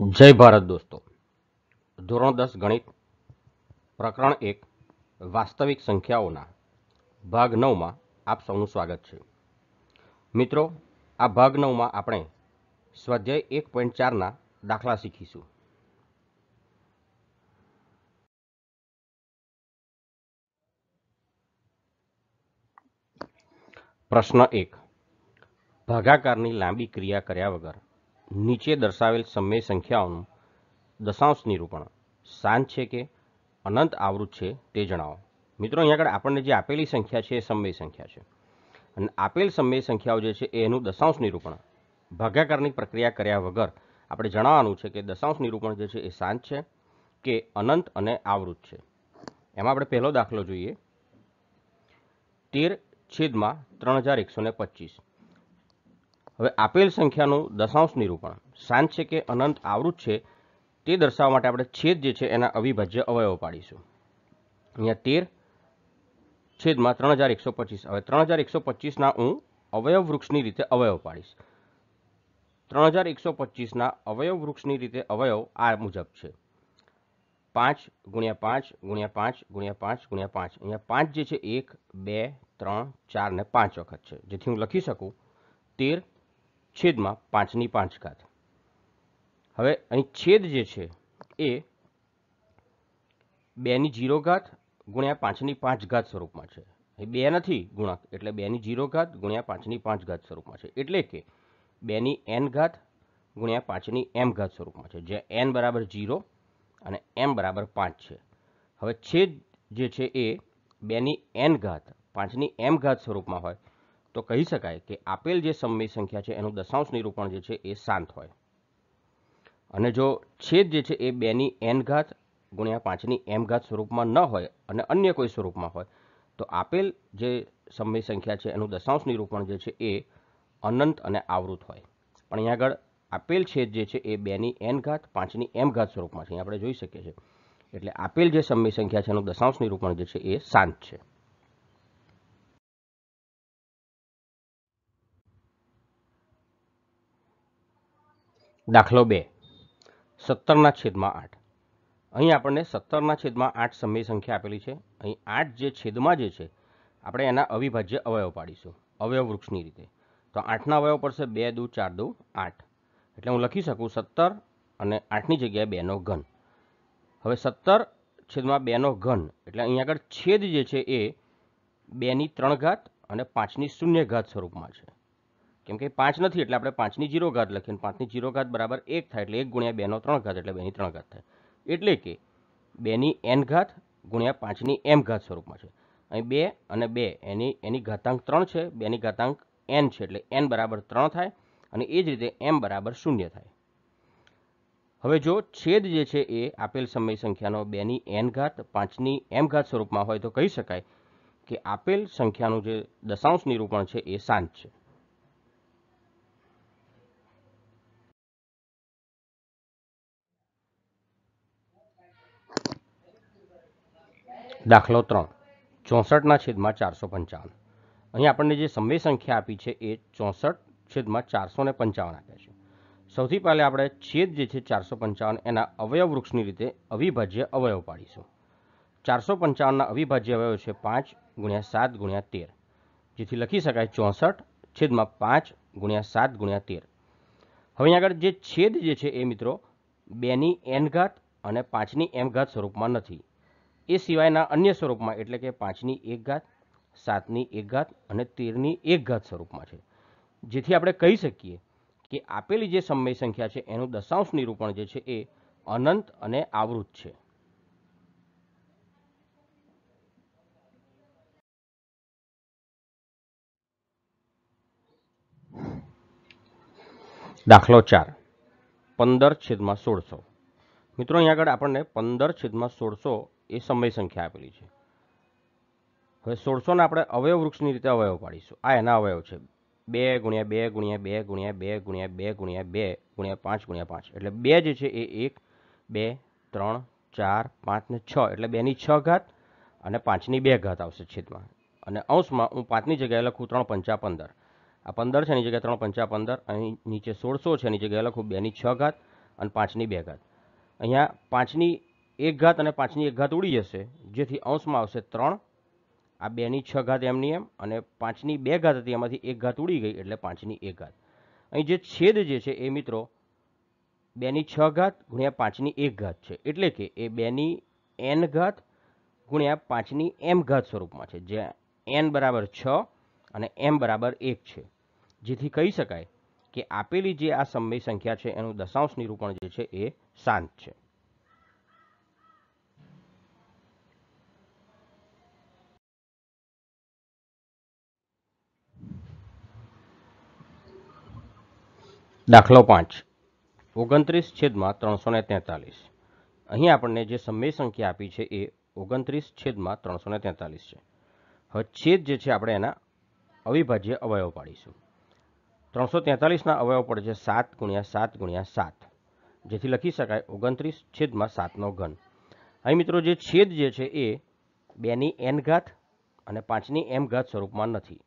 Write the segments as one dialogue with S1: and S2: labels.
S1: જય ભારત દોસ્તો ધોરણ દસ ગણિત પ્રકરણ એક વાસ્તવિક સંખ્યાઓના ભાગ નવમાં આપ સૌનું સ્વાગત છે મિત્રો આ ભાગ નવમાં આપણે સ્વાધ્યાય એક પોઈન્ટ ચારના દાખલા શીખીશું પ્રશ્ન એક ભાગાકારની લાંબી ક્રિયા કર્યા વગર નીચે દર્શાવેલ સમય સંખ્યાઓનું દશાંશ નિરૂપણ સાંજ છે કે અનંત આવૃત છે તે જણાવો મિત્રો અહીંયા આગળ આપણને જે આપેલી સંખ્યા છે એ સમય સંખ્યા છે અને આપેલ સમય સંખ્યાઓ જે છે એનું દશાંશ નિરૂપણ ભાગાકારની પ્રક્રિયા કર્યા વગર આપણે જણાવવાનું છે કે દશાંશ નિરૂપણ જે છે એ સાંજ છે કે અનંત અને આવૃત છે એમાં આપણે પહેલો દાખલો જોઈએ તેર છેદમાં ત્રણ હજાર એકસો ને પચીસ હવે આપેલ સંખ્યાનું દશાંશ નિરૂપણ શાંત છે કે અનંત આવૃત છે તે દર્શાવવા માટે આપણે છેદ જે છે એના અવિભાજ્ય અવયવો પાડીશું અહીંયા તેર છેદમાં ત્રણ હજાર એકસો પચીસ હવે ત્રણ હજાર એકસો પચીસના હું અવયવ વૃક્ષની રીતે અવયવ પાડીશ ત્રણ હજાર એકસો પચીસના અવયવ વૃક્ષની રીતે અવયવ આ મુજબ છે પાંચ ગુણ્યા પાંચ ગુણ્યા પાંચ ગુણ્યા પાંચ ગુણ્યા પાંચ અહીંયા પાંચ જે છે એક બે ત્રણ ચાર ને પાંચ વખત છે જેથી હું લખી શકું તેર છેદમાં પાંચની પાંચ ઘાત હવે અહીં છેદ જે છે એ બેની જીરો ઘાત ગુણ્યા પાંચની પાંચ ઘાત સ્વરૂપમાં છે એ બે નથી ગુણાંક એટલે બેની જીરો ઘાત ગુણ્યા પાંચની પાંચ ઘાત સ્વરૂપમાં છે એટલે કે બેની એન ઘાત ગુણ્યા પાંચની એમ ઘાત સ્વરૂપમાં છે જ્યાં એન બરાબર જીરો અને એમ બરાબર પાંચ છે હવે છેદ જે છે એ બેની એન ઘાત પાંચની એમ ઘાત સ્વરૂપમાં હોય તો કહી શકાય કે આપેલ જે સમય સંખ્યા છે એનું દશાંશ નિરૂપણ જે છે એ શાંત હોય અને જો છેદ જે છે એ બેની એન ઘાત ગુણ્યા પાંચની એમ ઘાત સ્વરૂપમાં ન હોય અને અન્ય કોઈ સ્વરૂપમાં હોય તો આપેલ જે સમય સંખ્યા છે એનું દશાંશ નિરૂપણ જે છે એ અનંત અને આવૃત હોય પણ અહીંયા આગળ આપેલ છેદ જે છે એ બેની એન ઘાત પાંચની એમ ઘાત સ્વરૂપમાં છે આપણે જોઈ શકીએ છીએ એટલે આપેલ જે સમય સંખ્યા છે એનું દશાંશ નિરૂપણ જે છે એ શાંત છે દાખલો બે સત્તરના છેદમાં આઠ અહીં આપણને સત્તરના છેદમાં આઠ સમય સંખ્યા આપેલી છે અહીં આઠ જે છેદમાં જે છે આપણે એના અવિભાજ્ય અવયવ પાડીશું અવયવ વૃક્ષની રીતે તો આઠના અવયવ પડશે બે દુ ચાર દુ આઠ એટલે હું લખી શકું સત્તર અને આઠની જગ્યાએ બેનો ઘન હવે સત્તર છેદમાં બેનો ઘન એટલે અહીં આગળ છેદ જે છે એ બેની ત્રણ ઘાત અને પાંચની શૂન્ય ઘાત સ્વરૂપમાં છે કેમ કે પાંચ નથી એટલે આપણે પાંચની જીરો ઘાત લખીએ પાંચની જીરો ઘાત બરાબર એક થાય એટલે એક ગુણ્યા બેનો ત્રણ ઘાત એટલે બેની ત્રણ ઘાત થાય એટલે કે બેની એન ઘાત ગુણ્યા પાંચની એમ ઘાત સ્વરૂપમાં છે અહીં બે અને બે એની એની ઘાતાંક ત્રણ છે બેની ઘાતાંક એન છે એટલે એન બરાબર ત્રણ થાય અને એ જ રીતે એમ બરાબર શૂન્ય થાય હવે જો છેદ જે છે એ આપેલ સમય સંખ્યાનો બેની એન ઘાત પાંચની એમ ઘાત સ્વરૂપમાં હોય તો કહી શકાય કે આપેલ સંખ્યાનું જે દશાંશ નિરૂપણ છે એ શાંત છે દાખલો ત્રણ ચોસઠના છેદમાં ચારસો પંચાવન અહીં આપણને જે સમય સંખ્યા આપી છે એ ચોસઠ છેદમાં ચારસો ને પંચાવન આપ્યા છે સૌથી પહેલાં આપણે છેદ જે છે ચારસો પંચાવન એના અવયવ વૃક્ષની રીતે અવિભાજ્ય અવયવ પાડીશું ચારસો પંચાવનના અવિભાજ્ય અવયવ છે પાંચ ગુણ્યા સાત ગુણ્યા તેર જેથી લખી શકાય ચોસઠ છેદમાં પાંચ ગુણ્યા સાત ગુણ્યા તેર હવે આગળ જે છેદ જે છે એ મિત્રો બેની એન ઘાત અને પાંચની એમ ઘાત સ્વરૂપમાં નથી એ સિવાયના અન્ય સ્વરૂપમાં એટલે કે પાંચની એક ઘાત સાતની એક ઘાત અને તેરની એક ઘાત સ્વરૂપમાં છે જેથી આપણે કહી શકીએ કે આપેલી જે સમય સંખ્યા છે એનું દશાંશ નિરૂપણ જે છે એ અનંત અને આવૃત છે દાખલો ચાર પંદર છેદમાં સોળસો મિત્રો અહીં આગળ આપણને પંદર છેદમાં સોળસો એ સમય સંખ્યા આપેલી છે હવે સોળસોને આપણે અવયવ વૃક્ષની રીતે અવયવ પાડીશું આ એના અવયવ છે બે ગુણ્યા બે ગુણ્યા બે ગુણ્યા બે ગુણ્યા બે ગુણ્યા બે ગુણ્યા પાંચ ગુણ્યા પાંચ એટલે બે જે છે એ એક બે ત્રણ ચાર પાંચ ને છ એટલે બેની છ ઘાત અને પાંચની બે ઘાત આવશે છેદમાં અને અંશમાં હું પાંચની જગ્યાએ લખું ત્રણ પંચા પંદર આ પંદર છે એની જગ્યાએ ત્રણ પંચા પંદર અહીં નીચે સોળસો છે એની જગ્યાએ લખું બેની છ ઘાત અને પાંચની બે ઘાત અહીંયા પાંચની એક ઘાત અને પાંચની એક ઘાત ઉડી જશે જેથી અંશમાં આવશે ત્રણ આ બેની છ ઘાત એમની એમ અને પાંચની બે ઘાત હતી એમાંથી એક ઘાત ઉડી ગઈ એટલે પાંચની એક ઘાત અહીં જે છેદ જે છે એ મિત્રો બેની છ ઘાત ગુણ્યા પાંચની એક ઘાત છે એટલે કે એ બેની એન ઘાત ગુણ્યા પાંચની એમ ઘાત સ્વરૂપમાં છે જ્યાં એન બરાબર છ અને એમ બરાબર એક છે જેથી કહી શકાય કે આપેલી જે આ સમય સંખ્યા છે એનું દશાંશ નિરૂપણ જે છે એ શાંત છે દાખલો પાંચ ઓગણત્રીસ છેદમાં ત્રણસો ને તેતાલીસ અહીં આપણને જે સમય સંખ્યા આપી છે એ ઓગણત્રીસ છેદમાં ત્રણસો ને તેતાલીસ છે હવે છેદ જે છે આપણે એના અવિભાજ્ય અવયવ પાડીશું ત્રણસો તેતાલીસના અવયવ પડે છે સાત ગુણ્યા સાત ગુણ્યા સાત જેથી લખી શકાય ઓગણત્રીસ છેદમાં સાતનો ઘન અહીં મિત્રો જે છેદ જે છે એ બેની એન ઘાત અને પાંચની એમ ઘાત સ્વરૂપમાં નથી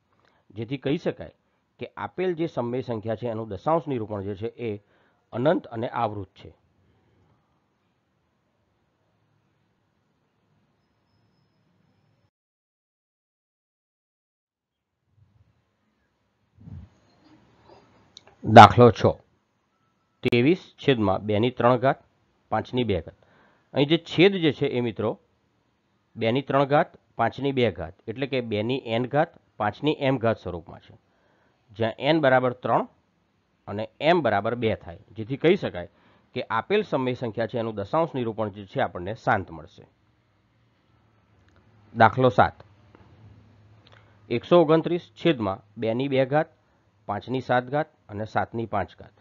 S1: જેથી કહી શકાય કે આપેલ જે સમય સંખ્યા છે એનું દશાંશ નિરૂપણ જે છે એ અનંત અને આવૃત છે દાખલો છો ત્રેવીસ છેદમાં બેની ત્રણ ઘાત પાંચની બે ઘાત અહીં જે છેદ જે છે એ મિત્રો બેની ત્રણ ઘાત પાંચની બે ઘાત એટલે કે બેની એન ઘાત પાંચની એમ ઘાત સ્વરૂપમાં છે જ્યાં એન બરાબર ત્રણ અને એમ બરાબર બે થાય જેથી કહી શકાય કે આપેલ સમય સંખ્યા છે એનું દશાંશ નિરૂપણ જે છે આપણને શાંત મળશે દાખલો સાત એકસો ઓગણત્રીસ છેદમાં બેની બે ઘાત પાંચની સાત ઘાત અને સાતની પાંચ ઘાત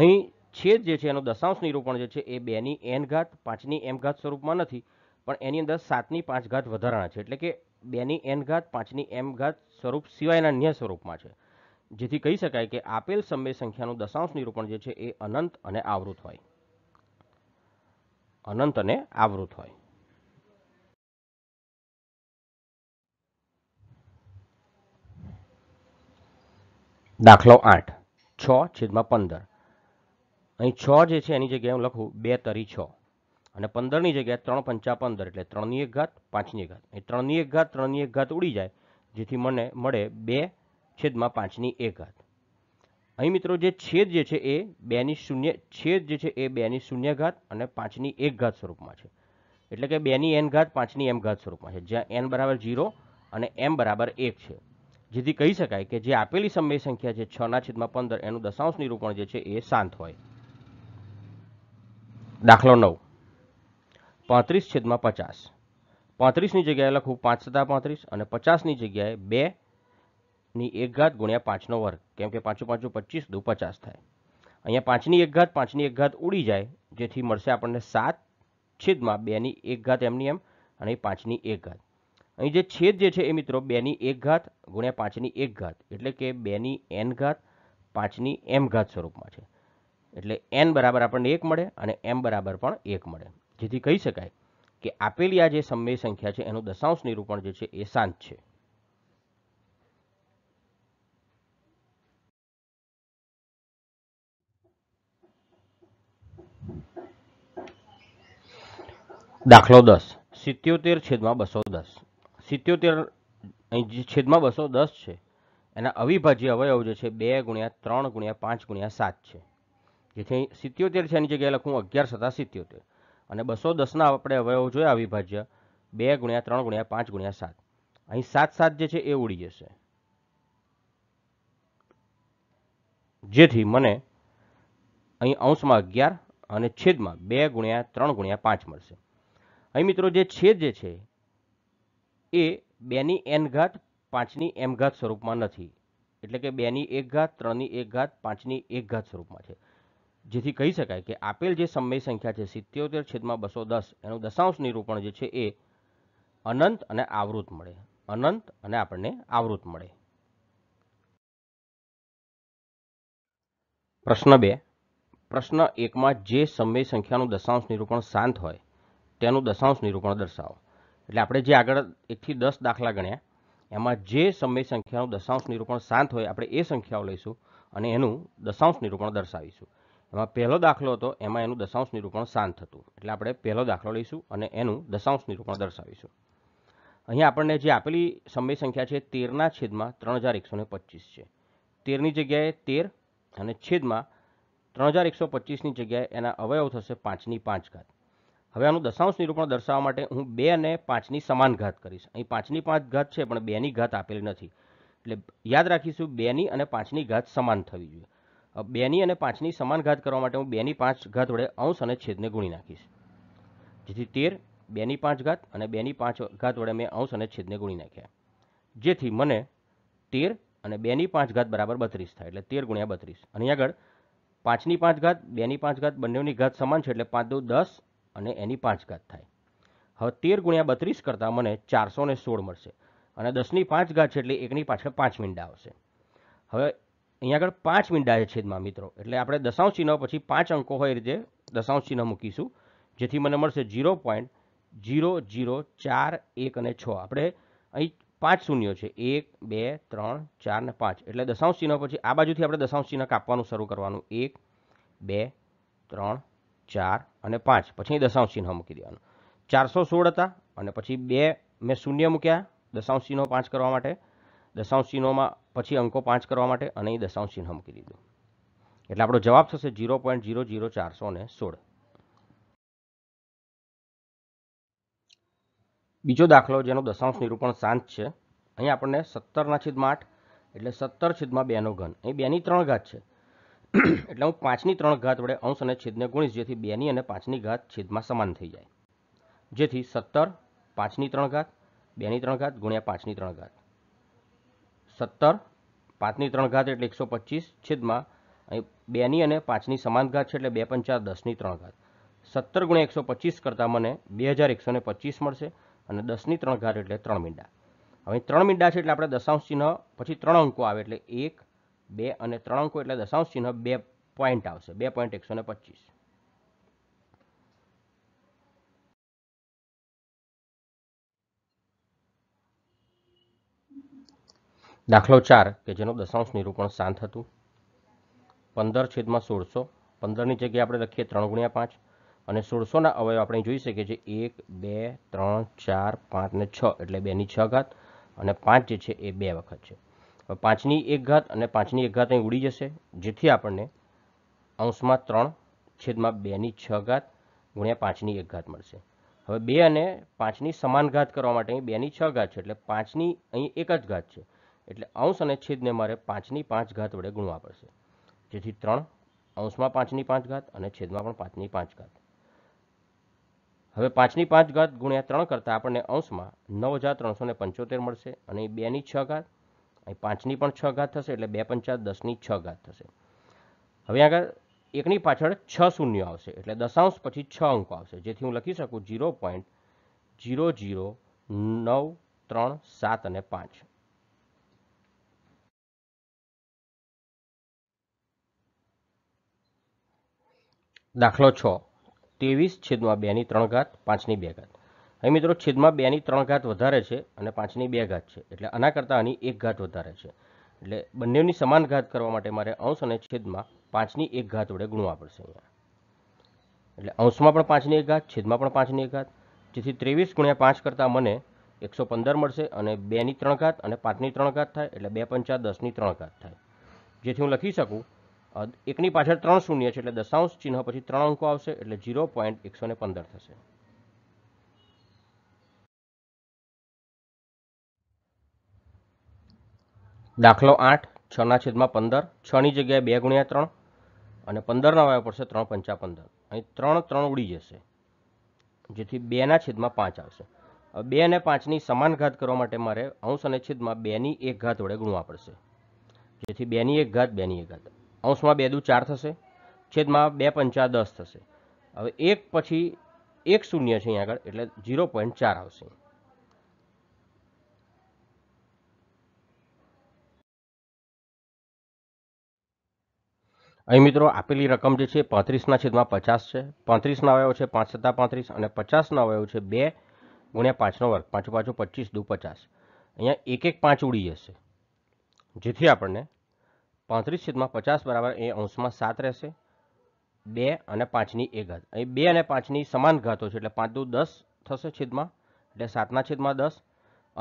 S1: અહીં છેદ જે છે એનું દશાંશ નિરૂપણ જે છે એ બેની એન ઘાત પાંચની એમ ઘાત સ્વરૂપમાં નથી પણ એની અંદર સાતની પાંચ ઘાત વધારાના છે એટલે કે બેની એન ઘાત પાંચની એમ ઘાત સ્વરૂપ સિવાયના અન્ય સ્વરૂપમાં છે જેથી કહી શકાય કે આપેલ સમય સંખ્યાનું દશાંશ નિરૂપણ જે છે એ અનંત અને આવૃત હોય અનંત અને આવૃત હોય દાખલો આઠ છ છેદમાં પંદર અહીં છ જે છે એની જગ્યાએ હું લખું બે તરી છ અને પંદરની જગ્યાએ ત્રણ પંચા પંદર એટલે ત્રણની એક ઘાત પાંચની ઘાત એ ત્રણની એક ઘાત ત્રણની એક ઘાત ઉડી જાય જેથી મને મળે બે છેદમાં પાંચની એક ઘાત અહીં મિત્રો જે છેદ જે છે એ બેની શૂન્ય છેદ જે છે એ બેની શૂન્ય ઘાત અને પાંચની એક ઘાત સ્વરૂપમાં છે એટલે કે બેની એન ઘાત પાંચની એમ ઘાત સ્વરૂપમાં છે જ્યાં એન બરાબર ઝીરો અને એમ બરાબર એક છે જેથી કહી શકાય કે જે આપેલી સમય સંખ્યા છે છના છેદમાં પંદર એનું દશાંશ નિરૂપણ જે છે એ શાંત હોય દાખલો નવ પાંત્રીસ છેદમાં પચાસ પાંત્રીસની જગ્યાએ લખું પાંચ સત્તા પાંત્રીસ અને પચાસની જગ્યાએ બે ની એક ઘાત ગુણ્યા પાંચનો વર્ગ કેમ કે પાંચું પાંચું પચીસ દુ પચાસ થાય અહીંયા પાંચની એક ઘાત પાંચની એક ઘાત ઉડી જાય જેથી મળશે આપણને સાત છેદમાં બેની એક ઘાત એમની એમ અને પાંચની એક ઘાત અહીં જે છેદ જે છે એ મિત્રો બેની એક ઘાત ગુણ્યા પાંચની એક ઘાત એટલે કે બેની એન ઘાત પાંચની એમ ઘાત સ્વરૂપમાં છે એટલે એન બરાબર આપણને એક મળે અને એમ બરાબર પણ એક મળે જેથી કહી શકાય કે આપેલી આ જે સમય સંખ્યા છે એનું દશાંશ નિરૂપણ જે છે એ શાંત છે દાખલો દસ સિત્યોતેર છેદમાં બસો દસ સિત્યોતેર અહીં જે છેદમાં બસો દસ છે એના અવિભાજ્ય અવયવ જે છે બે ગુણ્યા ત્રણ ગુણ્યા પાંચ ગુણ્યા સાત છે જેથી સિત્યોતેર છે એની જગ્યાએ લખું અગિયાર સત્તા સિત્યોતેર અને બસો દસના આપણે અવયવો જોયા અવિભાજ્ય બે ગુણ્યા ત્રણ ગુણ્યા પાંચ ગુણ્યા સાત અહીં સાત સાત જે છે એ ઉડી જશે જેથી મને અહીં અંશમાં અગિયાર અને છેદમાં બે ગુણ્યા ત્રણ ગુણ્યા પાંચ મળશે અહીં મિત્રો જે છેદ જે છે એ બેની એન ઘાત પાંચની એમ ઘાત સ્વરૂપમાં નથી એટલે કે બેની એક ઘાત ત્રણની એક ઘાત પાંચની એક ઘાત સ્વરૂપમાં છે જેથી કહી શકાય કે આપેલ જે સમય સંખ્યા છે સિત્યોતેર છેદમાં બસો દસ એનું દશાંશ નિરૂપણ જે છે એ અનંત અને આવૃત મળે અનંત અને આપણને આવૃત મળે પ્રશ્ન બે પ્રશ્ન એકમાં જે સમય સંખ્યાનું દશાંશ નિરૂપણ શાંત હોય તેનું દશાંશ નિરૂપણ દર્શાવો એટલે આપણે જે આગળ એકથી દસ દાખલા ગણ્યા એમાં જે સમય સંખ્યાનું દશાંશ નિરૂપણ શાંત હોય આપણે એ સંખ્યાઓ લઈશું અને એનું દશાંશ નિરૂપણ દર્શાવીશું એમાં પહેલો દાખલો હતો એમાં એનું દશાંશ નિરૂપણ શાંત હતું એટલે આપણે પહેલો દાખલો લઈશું અને એનું દશાંશ નિરૂપણ દર્શાવીશું અહીંયા આપણને જે આપેલી સમય સંખ્યા છે તેરના છેદમાં ત્રણ હજાર એકસો ને પચીસ છે તેરની જગ્યાએ તેર અને છેદમાં ત્રણ હજાર એકસો પચીસની જગ્યાએ એના અવયવ થશે પાંચની પાંચ ઘાત હવે આનું દશાંશ નિરૂપણ દર્શાવવા માટે હું બે અને પાંચની સમાન ઘાત કરીશ અહીં પાંચની પાંચ ઘાત છે પણ બેની ઘાત આપેલી નથી એટલે યાદ રાખીશું બેની અને પાંચની ઘાત સમાન થવી જોઈએ બેની અને પાંચની સમાન ઘાત કરવા માટે હું બેની પાંચ ઘાત વડે અંશ અને છેદને ગુણી નાખીશ જેથી તેર બેની પાંચ ઘાત અને બેની પાંચ ઘાત વડે મેં અંશ અને છેદને ગુણી નાખ્યા જેથી મને તેર અને બેની પાંચ ઘાત બરાબર બત્રીસ થાય એટલે તેર ગુણ્યા બત્રીસ અહીં આગળ પાંચની પાંચ ઘાત બેની પાંચ ઘાત બંનેની ઘાત સમાન છે એટલે પાંચ દો દસ અને એની પાંચ ઘાત થાય હવે તેર ગુણ્યા બત્રીસ કરતાં મને ચારસો સોળ મળશે અને દસની પાંચ ઘાત છે એટલે એકની પાછળ પાંચ મિનિટ આવશે હવે અહીંયા આગળ પાંચ મીંડા છે છેદમાં મિત્રો એટલે આપણે દશાંશ ચિહ્ન પછી પાંચ અંકો હોય એ રીતે દશાંશ ચિહ્ન મૂકીશું જેથી મને મળશે જીરો પોઈન્ટ જીરો જીરો ચાર એક અને છ આપણે અહીં પાંચ શૂન્યો છે એક બે ત્રણ ચાર ને પાંચ એટલે દશાંશ ચિહ્ન પછી આ બાજુથી આપણે દશાંશ ચિહ્ન કાપવાનું શરૂ કરવાનું એક બે ત્રણ ચાર અને પાંચ પછી દશાંશ ચિહ્ન મૂકી દેવાનું ચારસો સોળ હતા અને પછી બે મેં શૂન્ય મૂક્યા દશાંશ ચિહ્નો પાંચ કરવા માટે દશાંશ ચિહ્નોમાં પછી અંકો પાંચ કરવા માટે અને અહીં દશાંશ ચિહ્ન મૂકી દીધું એટલે આપણો જવાબ થશે જીરો પોઈન્ટ ઝીરો ઝીરો ચારસો ને સોળ બીજો દાખલો જેનો દશાંશ નિરૂપણ શાંત છે અહીં આપણને સત્તરના છેદમાં આઠ એટલે સત્તર છેદમાં બેનો ઘન અહીં બેની ત્રણ ઘાત છે એટલે હું પાંચની ત્રણ ઘાત વડે અંશ અને છેદને ગુણીશ જેથી બેની અને પાંચની ઘાત છેદમાં સમાન થઈ જાય જેથી સત્તર પાંચની ત્રણ ઘાત બેની ત્રણ ઘાત ગુણ્યા પાંચની ત્રણ ઘાત સત્તર પાંચની ત્રણ ઘાત એટલે એકસો પચીસ છેદમાં અહીં બેની અને પાંચની સમાન ઘાત છે એટલે બે પંચા દસની ત્રણ ઘાત સત્તર ગુણ્યા એકસો પચીસ કરતાં મને બે હજાર એકસો ને પચીસ મળશે અને દસની ત્રણ ઘાત એટલે ત્રણ મીંડા હવે ત્રણ મીંડા છે એટલે આપણે દશાંશ ચિહ્ન પછી ત્રણ અંકો આવે એટલે એક બે અને ત્રણ અંકો એટલે દશાંશ ચિહ્ન બે પોઈન્ટ આવશે બે પોઈન્ટ એકસો ને પચીસ દાખલો ચાર કે જેનું દશાંશ નિરૂપણ શાંત હતું પંદર છેદમાં સોળસો પંદરની જગ્યાએ આપણે લખીએ ત્રણ ગુણ્યા પાંચ અને સોળસોના અવયવ આપણે જોઈ શકીએ છીએ એક બે ત્રણ ચાર પાંચ ને છ એટલે બેની છ ઘાત અને પાંચ જે છે એ બે વખત છે હવે પાંચની એક ઘાત અને પાંચની એક ઘાત અહીં ઉડી જશે જેથી આપણને અંશમાં ત્રણ છેદમાં બેની છ ઘાત ગુણ્યા પાંચની એક ઘાત મળશે હવે બે અને પાંચની સમાન ઘાત કરવા માટે અહીં બેની છ ઘાત છે એટલે પાંચની અહીં એક જ ઘાત છે એટલે અંશ અને છેદને મારે પાંચની પાંચ ઘાત વડે ગુણવા પડશે જેથી ત્રણ અંશમાં પાંચની પાંચ ઘાત અને છેદમાં પણ પાંચની પાંચ ઘાત હવે પાંચની પાંચ ઘાત ગુણ્યા ત્રણ કરતાં આપણને અંશમાં નવ હજાર ત્રણસો ને પંચોતેર મળશે અને બેની છ ઘાત અહીં પાંચની પણ છ ઘાત થશે એટલે બે પંચા દસની છ ઘાત થશે હવે આગળ એકની પાછળ છ શૂન્ય આવશે એટલે દશાંશ પછી છ અંકો આવશે જેથી હું લખી શકું ઝીરો પોઈન્ટ ઝીરો જીરો નવ ત્રણ સાત અને પાંચ દાખલો છ ત્રેવીસ છેદમાં બેની ત્રણ ઘાત પાંચની બે ઘાત અહીં મિત્રો છેદમાં બેની ત્રણ ઘાત વધારે છે અને પાંચની બે ઘાત છે એટલે આના કરતાં આની એક ઘાત વધારે છે એટલે બંનેની સમાન ઘાત કરવા માટે મારે અંશ અને છેદમાં પાંચની એક ઘાત વડે ગુણવા પડશે અહીંયા એટલે અંશમાં પણ પાંચની એક ઘાત છેદમાં પણ પાંચની એક ઘાત જેથી ત્રેવીસ ગુણ્યા પાંચ કરતાં મને એકસો પંદર મળશે અને બેની ત્રણ ઘાત અને પાંચની ત્રણ ઘાત થાય એટલે બે પંચા દસની ત્રણ ઘાત થાય જેથી હું લખી શકું એકની પાછળ ત્રણ શૂન્ય છે એટલે દશાંશ ચિહ્ન પછી ત્રણ અંકો આવશે એટલે ઝીરો પોઈન્ટ એકસો ને પંદર થશે દાખલો આઠ છના છેદમાં પંદર છની જગ્યાએ બે ગુણ્યા ત્રણ અને પંદરના વાવ્યા પડશે ત્રણ પંચા પંદર અહીં ત્રણ ત્રણ ઉડી જશે જેથી બેના છેદમાં પાંચ આવશે બે અને પાંચની સમાન ઘાત કરવા માટે મારે અંશ અને છેદમાં બેની એક ઘાત વડે ગુણવા પડશે જેથી બેની એક ઘાત બેની એક ઘાત અંશમાં બે દુ ચાર થશે છેદમાં બે પંચા દસ થશે હવે એક પછી એક શૂન્ય છે અહીંયા આગળ એટલે ઝીરો પોઈન્ટ ચાર આવશે અહીં મિત્રો આપેલી રકમ જે છે પાંત્રીસના છેદમાં પચાસ છે પાંત્રીસના અવયવ છે પાંચ સત્તા પાંત્રીસ અને પચાસના અવયવ છે બે ગુણ્યા પાંચનો વર્ગ પાંચો પાંચો પચીસ દુ પચાસ અહીંયા એક એક પાંચ ઉડી જશે જેથી આપણને પાંત્રીસ છેદમાં પચાસ બરાબર એ અંશમાં સાત રહેશે બે અને પાંચની એ ઘાત અહીં બે અને પાંચની સમાન ઘાતો છે એટલે પાંચ દુ દસ થશે છેદમાં એટલે સાતના છેદમાં દસ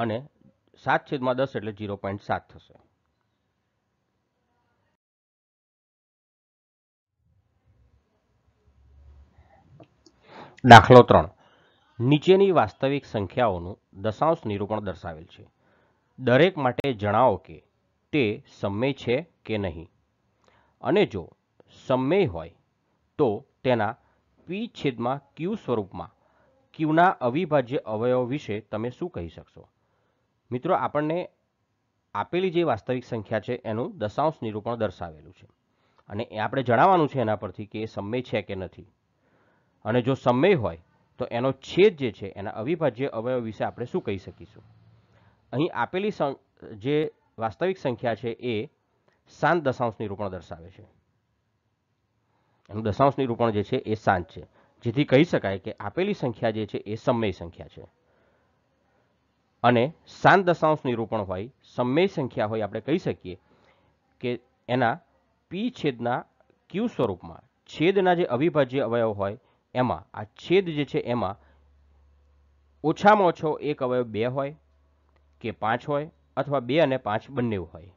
S1: અને સાત છેદમાં દસ એટલે ઝીરો પોઈન્ટ સાત થશે દાખલો ત્રણ નીચેની વાસ્તવિક સંખ્યાઓનું દશાંશ નિરૂપણ દર્શાવેલ છે દરેક માટે જણાવો કે તે સમય છે કે નહીં અને જો સમય હોય તો તેના પી છેદમાં ક્યુ સ્વરૂપમાં ક્યુના અવિભાજ્ય અવયવ વિશે તમે શું કહી શકશો મિત્રો આપણને આપેલી જે વાસ્તવિક સંખ્યા છે એનું દશાંશ નિરૂપણ દર્શાવેલું છે અને એ આપણે જણાવવાનું છે એના પરથી કે એ સમય છે કે નથી અને જો સમય હોય તો એનો છેદ જે છે એના અવિભાજ્ય અવયવ વિશે આપણે શું કહી શકીશું અહીં આપેલી જે વાસ્તવિક સંખ્યા છે એ સાત દશાંશ નિરૂપણ દર્શાવે છે એનું દશાંશ નિરૂપણ જે છે એ સાત છે જેથી કહી શકાય કે આપેલી સંખ્યા જે છે એ સમય સંખ્યા છે અને સાત દશાંશ નિરૂપણ હોય સમય સંખ્યા હોય આપણે કહી શકીએ કે એના પી છેદના ક્યુ સ્વરૂપમાં છેદના જે અવિભાજ્ય અવયવ હોય એમાં આ છેદ જે છે એમાં ઓછામાં ઓછો એક અવયવ બે હોય કે પાંચ હોય અથવા બે અને પાંચ બંને હોય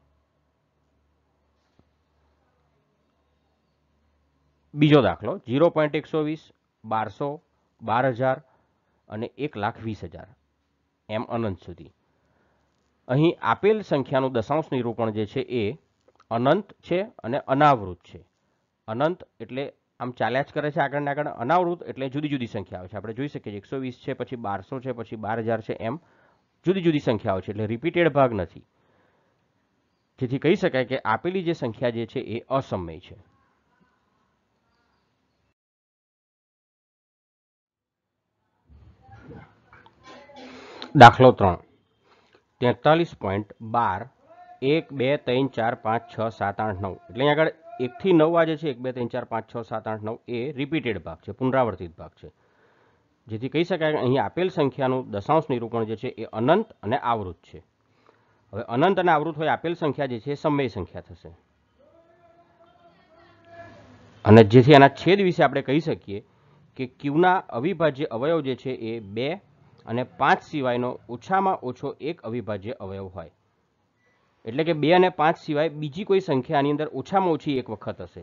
S1: બીજો દાખલો જીરો પોઈન્ટ એકસો વીસ બારસો બાર હજાર અને એક લાખ વીસ હજાર એમ અનંત સુધી અહીં આપેલ સંખ્યાનું દશાંશ નિરૂપણ જે છે એ અનંત છે અને અનાવૃત છે અનંત એટલે આમ ચાલ્યા જ કરે છે આગળ આગળ અનાવૃત એટલે જુદી જુદી સંખ્યા આવે છે આપણે જોઈ શકીએ છીએ એકસો વીસ છે પછી બારસો છે પછી બાર હજાર છે એમ જુદી જુદી સંખ્યાઓ છે એટલે રિપીટેડ ભાગ નથી જેથી કહી શકાય કે આપેલી જે સંખ્યા જે છે એ અસમય છે દાખલો ત્રણ તેતાલીસ પોઈન્ટ બાર એક બે ત્રણ ચાર પાંચ છ સાત આઠ નવ એટલે આગળ એકથી નવ આજે છે એક બે ત્રણ ચાર પાંચ છ સાત આઠ નવ એ રિપીટેડ ભાગ છે પુનરાવર્તિત ભાગ છે જેથી કહી શકાય કે અહીં આપેલ સંખ્યાનું દશાંશ નિરૂપણ જે છે એ અનંત અને આવૃત છે હવે અનંત અને આવૃત હોય આપેલ સંખ્યા જે છે સમય સંખ્યા થશે અને જેથી એના છેદ વિશે આપણે કહી શકીએ કે ક્યુના અવિભાજ્ય અવયવ જે છે એ બે અને પાંચ સિવાયનો ઓછામાં ઓછો એક અવિભાજ્ય અવયવ હોય એટલે કે બે અને પાંચ સિવાય બીજી કોઈ સંખ્યા આની અંદર ઓછામાં ઓછી એક વખત હશે